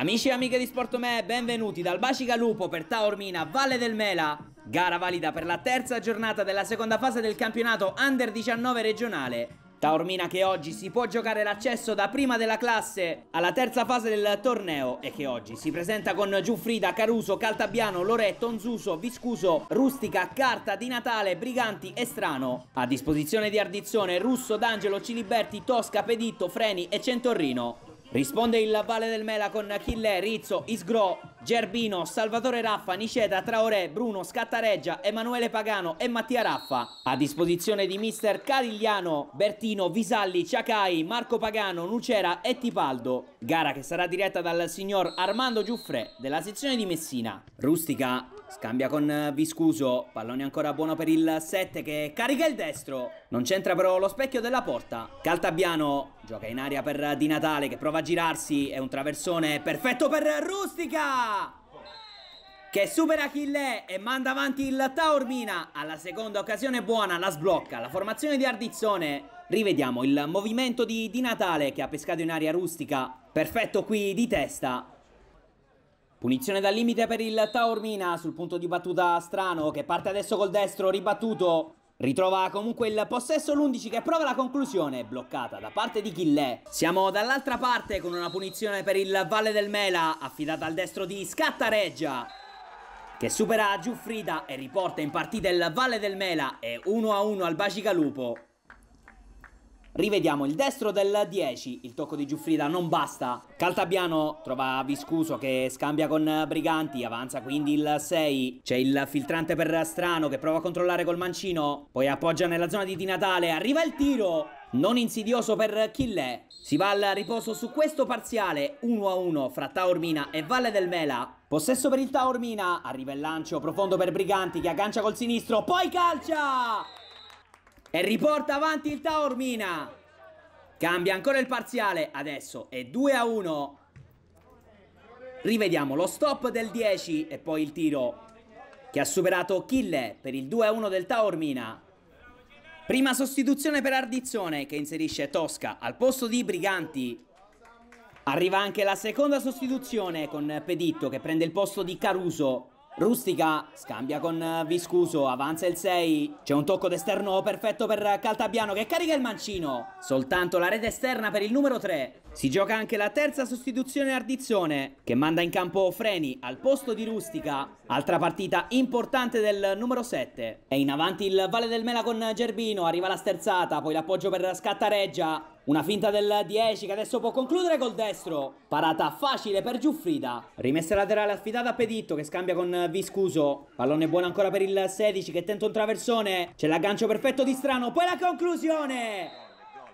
Amici e amiche di Sportome, benvenuti dal Bacica Lupo per Taormina, Valle del Mela. Gara valida per la terza giornata della seconda fase del campionato Under 19 regionale. Taormina che oggi si può giocare l'accesso da prima della classe alla terza fase del torneo e che oggi si presenta con Giuffrida, Caruso, Caltabiano, Loretto, Onzuso, Viscuso, Rustica, Carta, Di Natale, Briganti e Strano. A disposizione di Ardizione, Russo, D'Angelo, Ciliberti, Tosca, Peditto, Freni e Centorrino. Risponde il Valle del Mela con Achille, Rizzo, Isgro, Gerbino, Salvatore Raffa, Niceta, Traoré, Bruno, Scattareggia, Emanuele Pagano e Mattia Raffa. A disposizione di mister Carigliano, Bertino, Visalli, Ciacai, Marco Pagano, Nucera e Tipaldo. Gara che sarà diretta dal signor Armando Giuffre della sezione di Messina. Rustica Scambia con eh, Viscuso, pallone ancora buono per il 7 che carica il destro. Non c'entra però lo specchio della porta. Caltabiano gioca in aria per Di Natale che prova a girarsi, è un traversone perfetto per Rustica! Che supera Achille e manda avanti il Taormina. Alla seconda occasione buona la sblocca, la formazione di Ardizzone. Rivediamo il movimento di Di Natale che ha pescato in aria rustica. Perfetto qui di testa. Punizione dal limite per il Taormina sul punto di battuta strano che parte adesso col destro ribattuto. Ritrova comunque il possesso l'11 che prova la conclusione bloccata da parte di Chillè. Siamo dall'altra parte con una punizione per il Valle del Mela affidata al destro di Scattareggia che supera Giuffrida e riporta in partita il Valle del Mela e 1-1 al Bacigalupo. Rivediamo il destro del 10, il tocco di Giuffrida non basta. Caltabiano trova Viscuso che scambia con Briganti, avanza quindi il 6. C'è il filtrante per Strano che prova a controllare col mancino, poi appoggia nella zona di Di Natale, arriva il tiro! Non insidioso per Chillè. Si va al riposo su questo parziale 1-1 fra Taormina e Valle del Mela. Possesso per il Taormina, arriva il lancio profondo per Briganti che aggancia col sinistro, poi calcia! E riporta avanti il Taormina. Cambia ancora il parziale. Adesso è 2 a 1. Rivediamo lo stop del 10 e poi il tiro che ha superato Kille per il 2 a 1 del Taormina. Prima sostituzione per Ardizzone che inserisce Tosca al posto di Briganti. Arriva anche la seconda sostituzione con Peditto che prende il posto di Caruso. Rustica scambia con Viscuso, avanza il 6, c'è un tocco d'esterno perfetto per Caltabiano che carica il mancino, soltanto la rete esterna per il numero 3. Si gioca anche la terza sostituzione Ardizione che manda in campo Freni al posto di Rustica, altra partita importante del numero 7. È in avanti il Valle del Mela con Gerbino, arriva la sterzata, poi l'appoggio per Scattareggia, una finta del 10 che adesso può concludere col destro. Parata facile per Giuffrida. Rimessa laterale affidata a Peditto che scambia con Viscuso. Pallone buono ancora per il 16 che tenta un traversone. C'è l'aggancio perfetto di Strano. Poi la conclusione.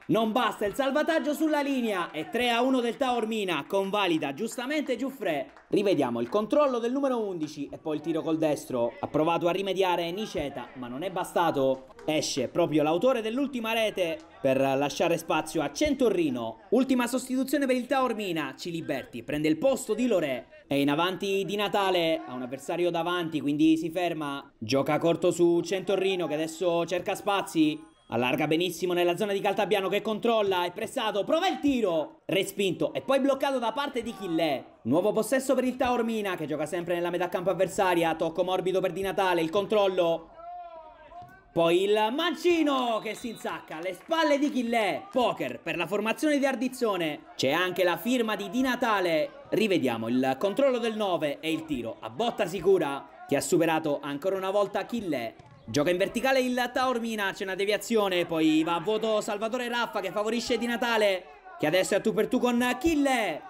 Non basta il salvataggio sulla linea e 3 a 1 del Taormina, convalida giustamente Giuffre. Rivediamo il controllo del numero 11 e poi il tiro col destro. Ha provato a rimediare Niceta ma non è bastato. Esce proprio l'autore dell'ultima rete per lasciare spazio a Centorrino. Ultima sostituzione per il Taormina, Ciliberti prende il posto di Lorè. È in avanti di Natale, ha un avversario davanti quindi si ferma. Gioca corto su Centorrino che adesso cerca spazi. Allarga benissimo nella zona di Caltabiano che controlla, è pressato, prova il tiro! Respinto e poi bloccato da parte di Chillè. Nuovo possesso per il Taormina che gioca sempre nella metà campo avversaria, tocco morbido per Di Natale, il controllo. Poi il mancino che si insacca alle spalle di Chillè. Poker per la formazione di Ardizione. C'è anche la firma di Di Natale. Rivediamo il controllo del 9 e il tiro a botta sicura che ha superato ancora una volta Chillè. Gioca in verticale il Taormina, c'è una deviazione, poi va a vuoto Salvatore Raffa che favorisce Di Natale, che adesso è a tu per tu con Kille.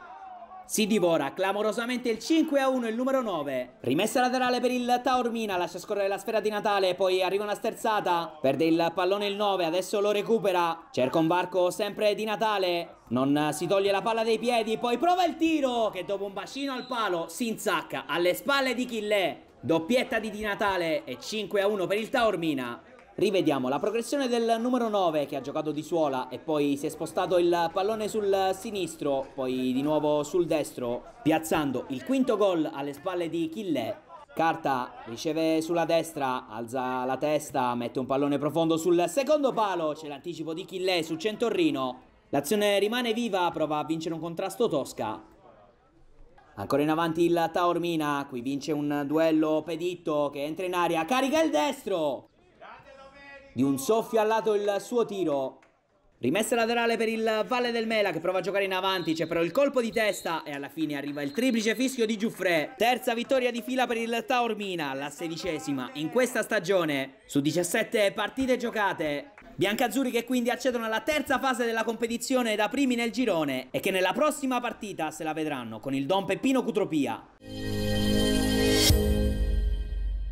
Si divora clamorosamente il 5 a 1 il numero 9. Rimessa laterale per il Taormina, lascia scorrere la sfera di Natale, poi arriva una sterzata, perde il pallone il 9, adesso lo recupera. Cerca un varco sempre di Natale, non si toglie la palla dai piedi, poi prova il tiro che dopo un bacino al palo si insacca alle spalle di Kille. Doppietta di Di Natale e 5 a 1 per il Taormina. Rivediamo la progressione del numero 9 che ha giocato di suola e poi si è spostato il pallone sul sinistro, poi di nuovo sul destro, piazzando il quinto gol alle spalle di Chillè. Carta riceve sulla destra, alza la testa, mette un pallone profondo sul secondo palo, c'è l'anticipo di Chillè su Centorrino. L'azione rimane viva, prova a vincere un contrasto Tosca. Ancora in avanti il Taormina, qui vince un duello Peditto che entra in aria, carica il destro! Di un soffio al lato il suo tiro. Rimessa laterale per il Valle del Mela che prova a giocare in avanti, c'è però il colpo di testa e alla fine arriva il triplice fischio di Giuffre. Terza vittoria di fila per il Taormina, la sedicesima in questa stagione. Su 17 partite giocate, Biancazzurri che quindi accedono alla terza fase della competizione da primi nel girone e che nella prossima partita se la vedranno con il Don Peppino Cutropia.